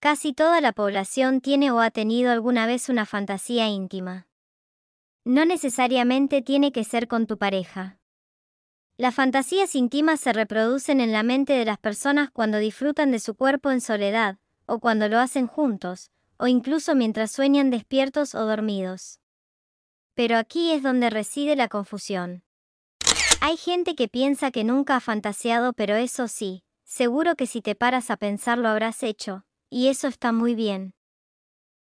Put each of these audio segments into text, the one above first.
Casi toda la población tiene o ha tenido alguna vez una fantasía íntima. No necesariamente tiene que ser con tu pareja. Las fantasías íntimas se reproducen en la mente de las personas cuando disfrutan de su cuerpo en soledad, o cuando lo hacen juntos, o incluso mientras sueñan despiertos o dormidos. Pero aquí es donde reside la confusión. Hay gente que piensa que nunca ha fantaseado, pero eso sí, seguro que si te paras a pensar lo habrás hecho, y eso está muy bien.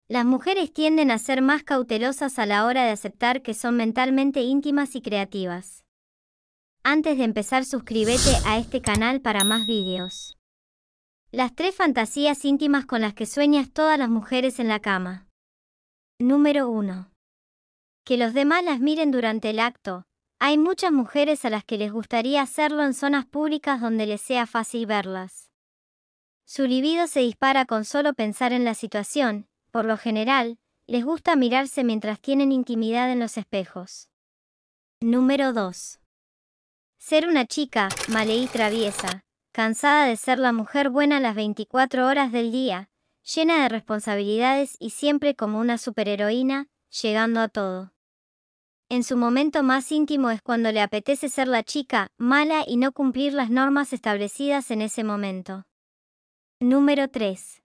Las mujeres tienden a ser más cautelosas a la hora de aceptar que son mentalmente íntimas y creativas. Antes de empezar suscríbete a este canal para más vídeos. Las tres fantasías íntimas con las que sueñas todas las mujeres en la cama. Número 1. Que los demás las miren durante el acto. Hay muchas mujeres a las que les gustaría hacerlo en zonas públicas donde les sea fácil verlas. Su libido se dispara con solo pensar en la situación, por lo general, les gusta mirarse mientras tienen intimidad en los espejos. Número 2. Ser una chica, maleí y traviesa, cansada de ser la mujer buena las 24 horas del día, llena de responsabilidades y siempre como una superheroína, llegando a todo. En su momento más íntimo es cuando le apetece ser la chica, mala y no cumplir las normas establecidas en ese momento. Número 3.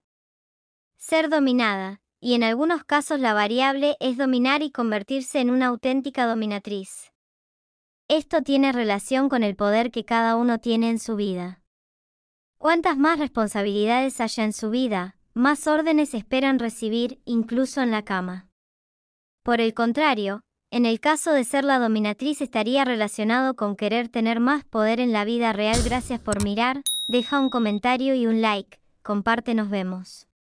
Ser dominada, y en algunos casos la variable es dominar y convertirse en una auténtica dominatriz. Esto tiene relación con el poder que cada uno tiene en su vida. Cuantas más responsabilidades haya en su vida, más órdenes esperan recibir, incluso en la cama. Por el contrario, en el caso de ser la dominatriz estaría relacionado con querer tener más poder en la vida real. Gracias por mirar, deja un comentario y un like. Comparte, nos vemos.